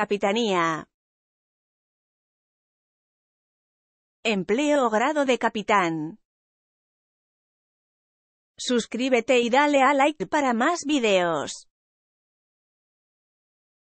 Capitanía. Empleo o grado de capitán. Suscríbete y dale a like para más videos.